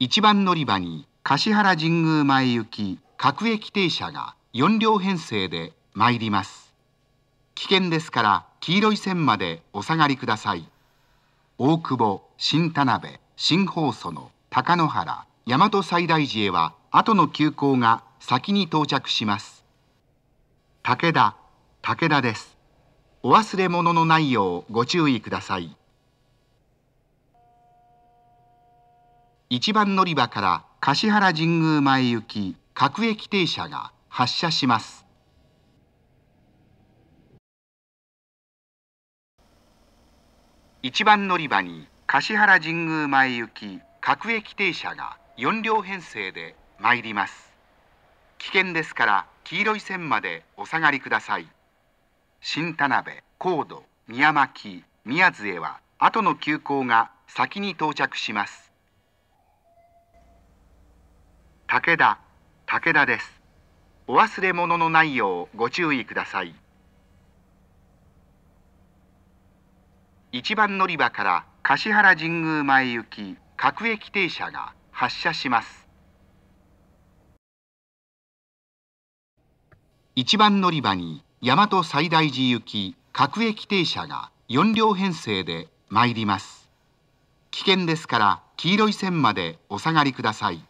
1番乗り場に橿原神宮前行き各駅停車が4両編成で参ります危険ですから黄色い線までお下がりください大久保新田辺新放送の高野原大和西大寺へは後の急行が先に到着します武田武田ですお忘れ物のないようご注意ください1番乗り場から橿原神宮前行き各駅停車が発車します一番乗り場に橿原神宮前行き各駅停車が4両編成で参ります危険ですから黄色い線までお下がりください新田辺高度宮巻宮津へは後の急行が先に到着します武田武田ですお忘れ物のないようご注意ください一番乗り場から橿原神宮前行き各駅停車が発車します一番乗り場に大和西大寺行き各駅停車が4両編成で参ります危険ですから黄色い線までお下がりください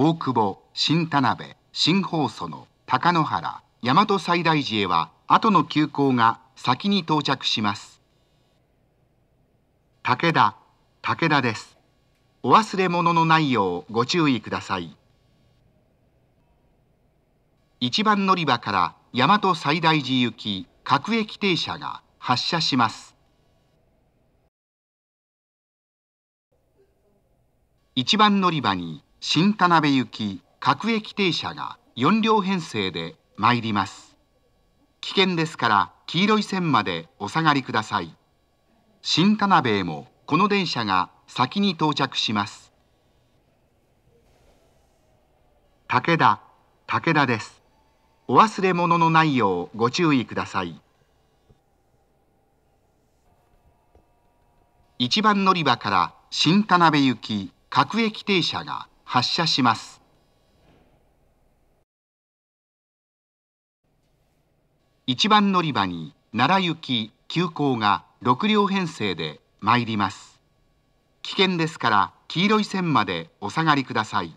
大久保新田辺新放送の高野原大和西大寺へは後の急行が先に到着します武田武田ですお忘れ物のないようご注意ください一番乗り場から大和西大寺行き各駅停車が発車します一番乗り場に新田辺行き各駅停車が4両編成で参ります危険ですから黄色い線までお下がりください新田辺へもこの電車が先に到着します武田武田ですお忘れ物のないようご注意ください一番乗り場から新田辺行き各駅停車が発車します一番乗り場に奈良行き急行が6両編成で参ります危険ですから黄色い線までお下がりください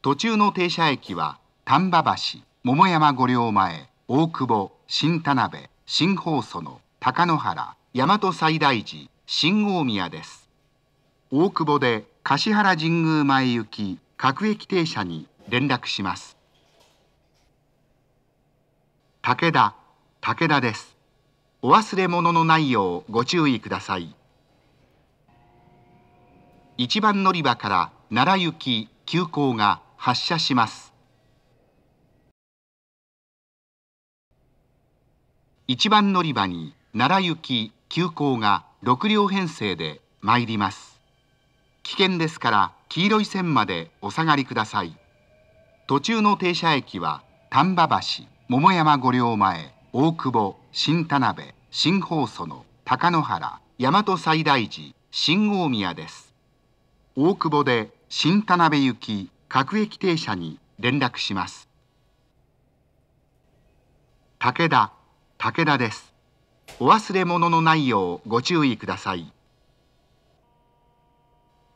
途中の停車駅は丹波橋桃山五両前大久保新田辺新放送の高野原大和西大寺新大宮です大久保で橿原神宮前行き各駅停車に連絡します武田武田ですお忘れ物のないようご注意ください一番乗り場から奈良行き急行が発車します一番乗り場に奈良行き急行が6両編成で参ります危険ですから黄色い線までお下がりください途中の停車駅は丹波橋桃山御陵前大久保新田辺新宝曽の高野原大和西大寺新大宮です大久保で新田辺行き各駅停車に連絡します武田武田ですお忘れ物のないようご注意ください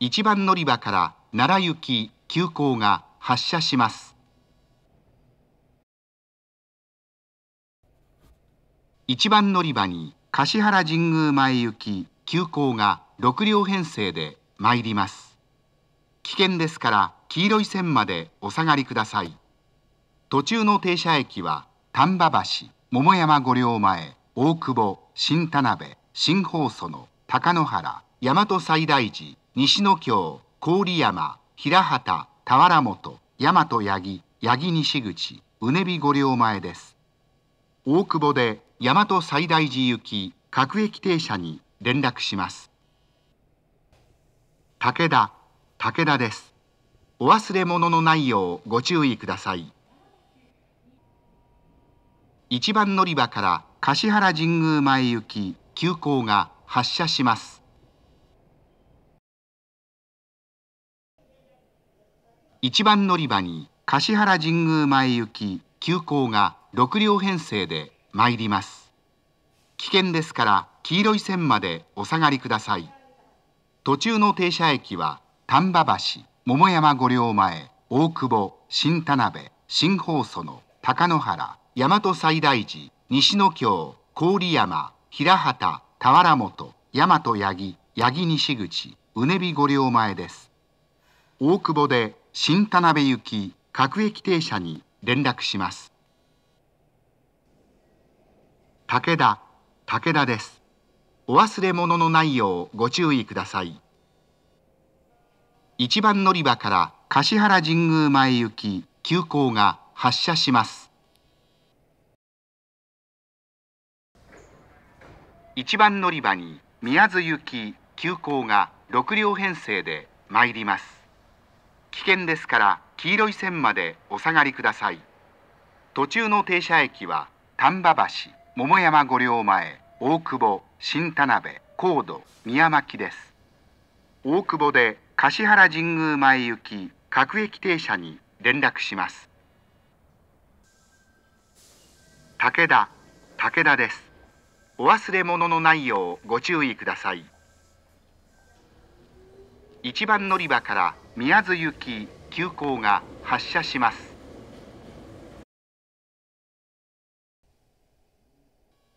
1番乗り場から奈良行き急行が発車します。1番乗り場に橿原神宮前行き急行が6両編成で参ります。危険ですから黄色い線までお下がりください。途中の停車駅は丹波橋、桃山五両前、大久保、新田辺、新放送の高野原、大和西大寺、西野京郡山平畑田原本大和八木八木西口うねび御陵前です大久保で大和西大寺行き各駅停車に連絡します武田武田ですお忘れ物のないようご注意ください一番乗り場から橿原神宮前行き急行が発車します一番乗り場に橿原神宮前行き急行が6両編成で参ります危険ですから黄色い線までお下がりください途中の停車駅は丹波橋桃山五両前大久保新田辺新放送の高野原大和西大寺西野京郡山平畑田原本大和八木八木西口うねび五両前です大久保で新田辺行き各駅停車に連絡します武田武田ですお忘れ物のないようご注意ください一番乗り場から橿原神宮前行き急行が発車します一番乗り場に宮津行き急行が6両編成で参ります危険ですから黄色い線までお下がりください途中の停車駅は丹波橋桃山御陵前大久保新田辺高度宮巻です大久保で橿原神宮前行き各駅停車に連絡します武田武田ですお忘れ物のないようご注意ください1番乗り場から宮津行き急行が発車します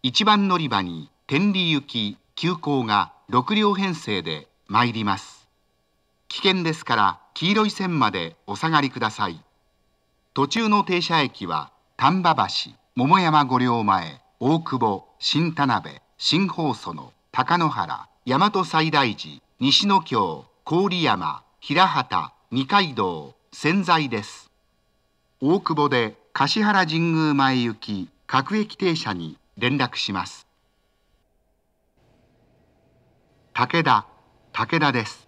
1番乗り場に天理行き急行が6両編成で参ります危険ですから黄色い線までお下がりください途中の停車駅は丹波橋桃山御両前大久保新田辺新放送の高野原大和西大寺西野京郡山平畑二階堂千在です大久保で橿原神宮前行き各駅停車に連絡します武田武田です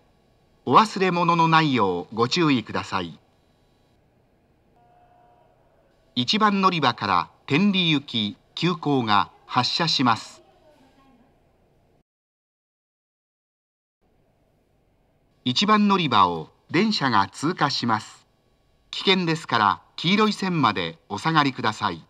お忘れ物のないようご注意ください一番乗り場から天理行き急行が発車します1番乗り場を電車が通過します危険ですから黄色い線までお下がりください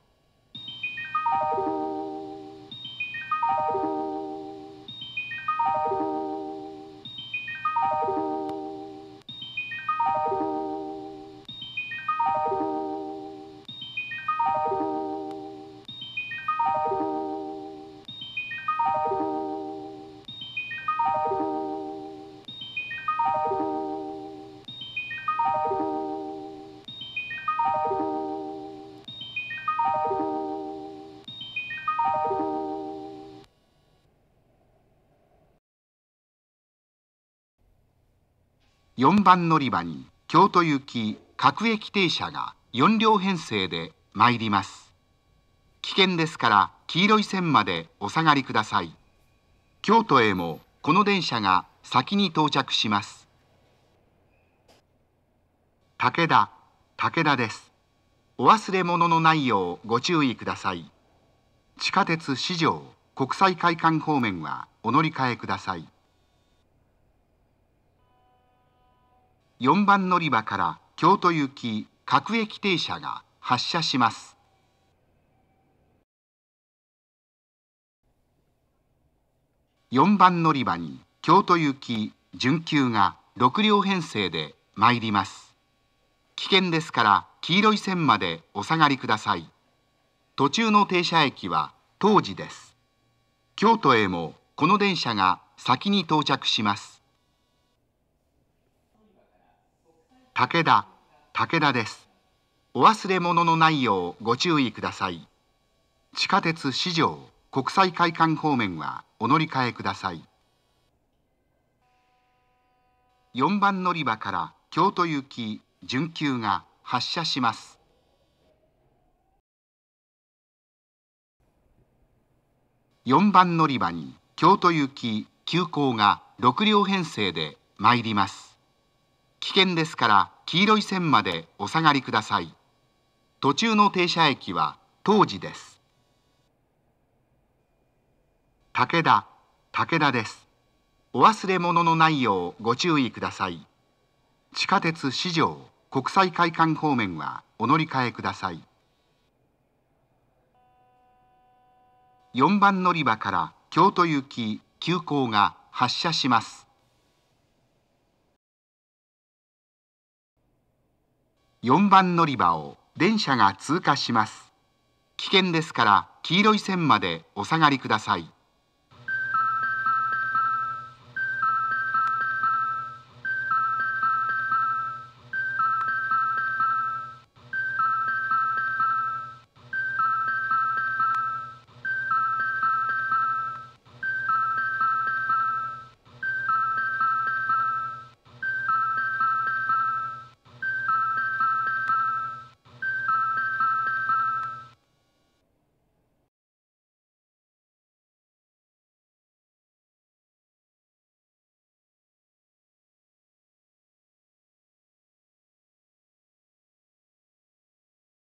4番乗り場に京都行き各駅停車が4両編成で参ります危険ですから黄色い線までお下がりください京都へもこの電車が先に到着します武田武田ですお忘れ物のないようご注意ください地下鉄四条国際会館方面はお乗り換えください4番乗り場から京都行き各駅停車が発車します。4番乗り場に京都行き準急が6両編成で参ります。危険ですから黄色い線までお下がりください。途中の停車駅は当時です。京都へもこの電車が先に到着します。武田武田ですお忘れ物のないようご注意ください地下鉄四条国際会館方面はお乗り換えください4番乗り場から京都行き準急が発車します4番乗り場に京都行き急行が6両編成で参ります危険ですから黄色い線までお下がりください途中の停車駅は当時です武田武田ですお忘れ物のないようご注意ください地下鉄四条国際会館方面はお乗り換えください4番乗り場から京都行き急行が発車します4番乗り場を電車が通過します危険ですから黄色い線までお下がりください